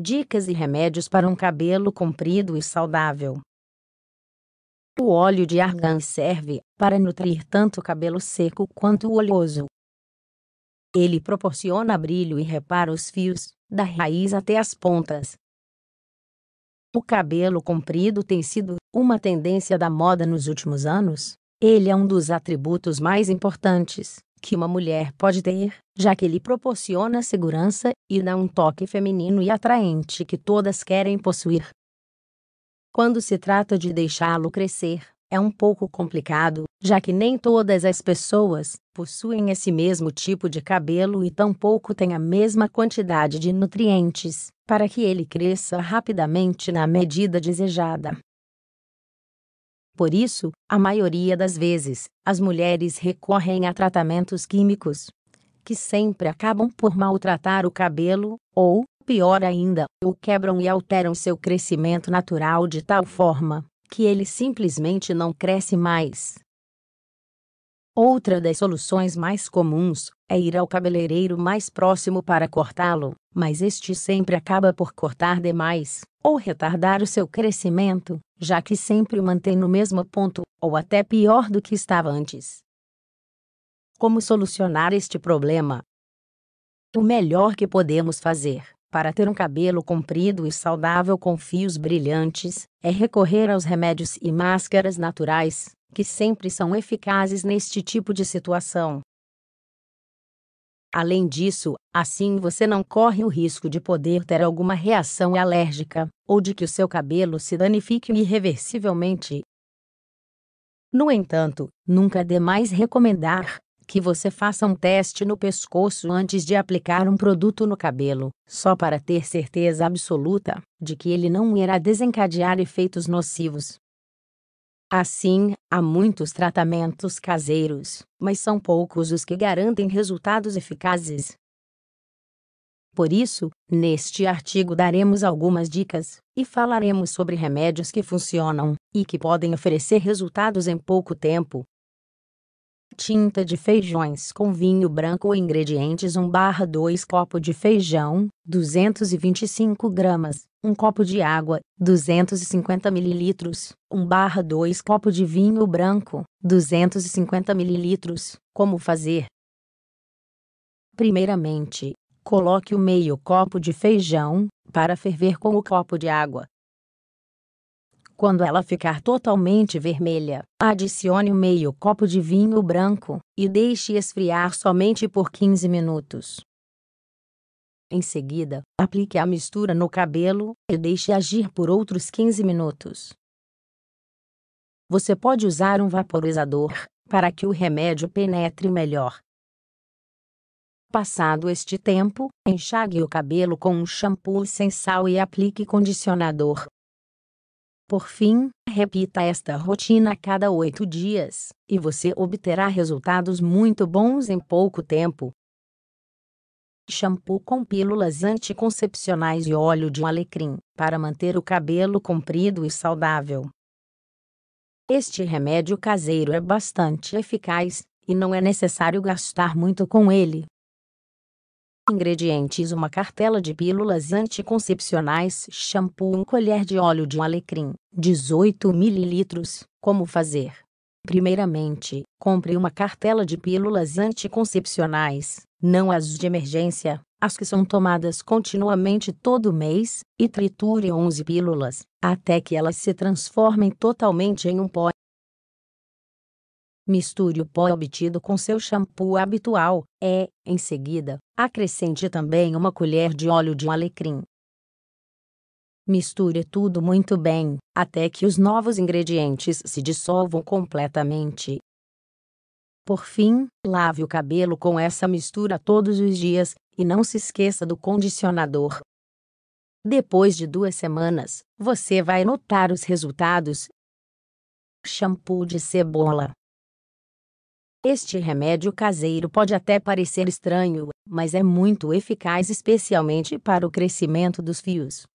Dicas e remédios para um cabelo comprido e saudável. O óleo de argan serve para nutrir tanto o cabelo seco quanto o oleoso. Ele proporciona brilho e repara os fios, da raiz até as pontas. O cabelo comprido tem sido uma tendência da moda nos últimos anos. Ele é um dos atributos mais importantes que uma mulher pode ter, já que lhe proporciona segurança e dá um toque feminino e atraente que todas querem possuir. Quando se trata de deixá-lo crescer, é um pouco complicado, já que nem todas as pessoas possuem esse mesmo tipo de cabelo e tampouco têm a mesma quantidade de nutrientes para que ele cresça rapidamente na medida desejada. Por isso, a maioria das vezes, as mulheres recorrem a tratamentos químicos, que sempre acabam por maltratar o cabelo, ou, pior ainda, o quebram e alteram seu crescimento natural de tal forma que ele simplesmente não cresce mais. Outra das soluções mais comuns é ir ao cabeleireiro mais próximo para cortá-lo, mas este sempre acaba por cortar demais ou retardar o seu crescimento, já que sempre o mantém no mesmo ponto ou até pior do que estava antes. Como solucionar este problema? O melhor que podemos fazer para ter um cabelo comprido e saudável com fios brilhantes é recorrer aos remédios e máscaras naturais, que sempre são eficazes neste tipo de situação. Além disso, assim você não corre o risco de poder ter alguma reação alérgica, ou de que o seu cabelo se danifique irreversivelmente. No entanto, nunca é demais recomendar que você faça um teste no pescoço antes de aplicar um produto no cabelo, só para ter certeza absoluta de que ele não irá desencadear efeitos nocivos. Assim, há muitos tratamentos caseiros, mas são poucos os que garantem resultados eficazes. Por isso, neste artigo daremos algumas dicas e falaremos sobre remédios que funcionam e que podem oferecer resultados em pouco tempo tinta de feijões com vinho branco ingredientes 1 barra 2 copo de feijão, 225 gramas, 1 copo de água, 250 mililitros, 1 barra 2 copo de vinho branco, 250 mililitros. Como fazer? Primeiramente, coloque o meio copo de feijão, para ferver com o copo de água, quando ela ficar totalmente vermelha, adicione meio copo de vinho branco e deixe esfriar somente por 15 minutos. Em seguida, aplique a mistura no cabelo e deixe agir por outros 15 minutos. Você pode usar um vaporizador para que o remédio penetre melhor. Passado este tempo, enxague o cabelo com um shampoo sem sal e aplique condicionador por fim, repita esta rotina a cada oito dias, e você obterá resultados muito bons em pouco tempo. Shampoo com pílulas anticoncepcionais e óleo de alecrim, para manter o cabelo comprido e saudável. Este remédio caseiro é bastante eficaz, e não é necessário gastar muito com ele. Ingredientes: uma cartela de pílulas anticoncepcionais, shampoo, um colher de óleo de alecrim, 18 ml. Como fazer? Primeiramente, compre uma cartela de pílulas anticoncepcionais, não as de emergência, as que são tomadas continuamente todo mês, e triture 11 pílulas, até que elas se transformem totalmente em um pó. Misture o pó obtido com seu shampoo habitual, é, em seguida, acrescente também uma colher de óleo de alecrim. Misture tudo muito bem, até que os novos ingredientes se dissolvam completamente. Por fim, lave o cabelo com essa mistura todos os dias, e não se esqueça do condicionador. Depois de duas semanas, você vai notar os resultados. Shampoo de cebola. Este remédio caseiro pode até parecer estranho, mas é muito eficaz especialmente para o crescimento dos fios.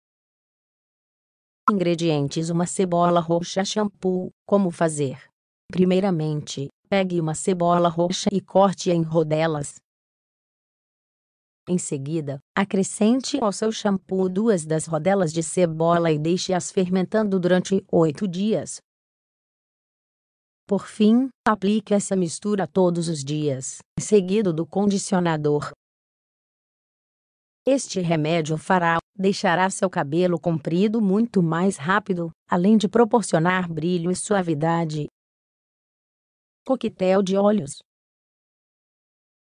Ingredientes: uma cebola roxa shampoo. Como fazer? Primeiramente, pegue uma cebola roxa e corte-a em rodelas. Em seguida, acrescente ao seu shampoo duas das rodelas de cebola e deixe-as fermentando durante oito dias, por fim, aplique essa mistura todos os dias, seguido do condicionador. Este remédio fará deixará seu cabelo comprido muito mais rápido, além de proporcionar brilho e suavidade. Coquetel de óleos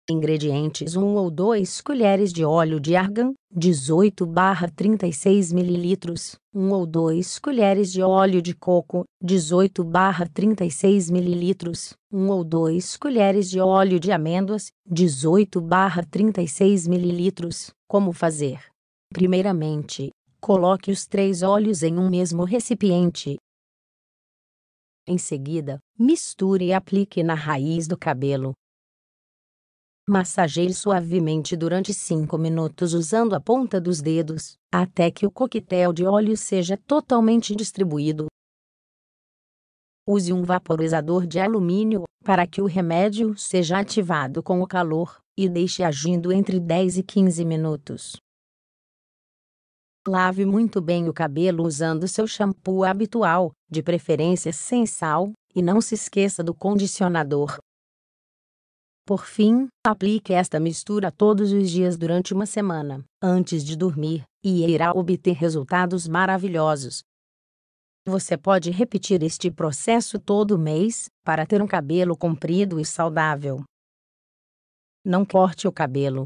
Ingredientes 1 ou 2 colheres de óleo de argan, 18 barra 36 ml, 1 ou 2 colheres de óleo de coco, 18 barra 36 ml, 1 ou 2 colheres de óleo de amêndoas, 18 barra 36 ml. Como fazer? Primeiramente, coloque os três óleos em um mesmo recipiente. Em seguida, misture e aplique na raiz do cabelo, Massageie suavemente durante 5 minutos usando a ponta dos dedos, até que o coquetel de óleo seja totalmente distribuído. Use um vaporizador de alumínio, para que o remédio seja ativado com o calor, e deixe agindo entre 10 e 15 minutos. Lave muito bem o cabelo usando seu shampoo habitual, de preferência sem sal, e não se esqueça do condicionador. Por fim, aplique esta mistura todos os dias durante uma semana, antes de dormir, e irá obter resultados maravilhosos. Você pode repetir este processo todo mês para ter um cabelo comprido e saudável. Não corte o cabelo.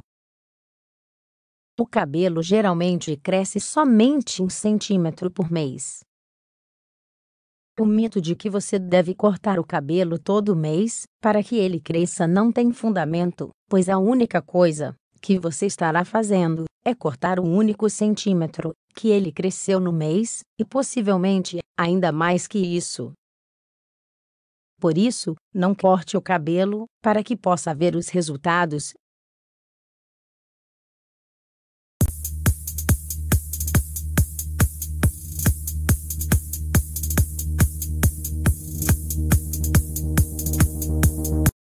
O cabelo geralmente cresce somente um centímetro por mês. O mito de que você deve cortar o cabelo todo mês, para que ele cresça, não tem fundamento, pois a única coisa que você estará fazendo é cortar o único centímetro que ele cresceu no mês, e possivelmente ainda mais que isso. Por isso, não corte o cabelo, para que possa ver os resultados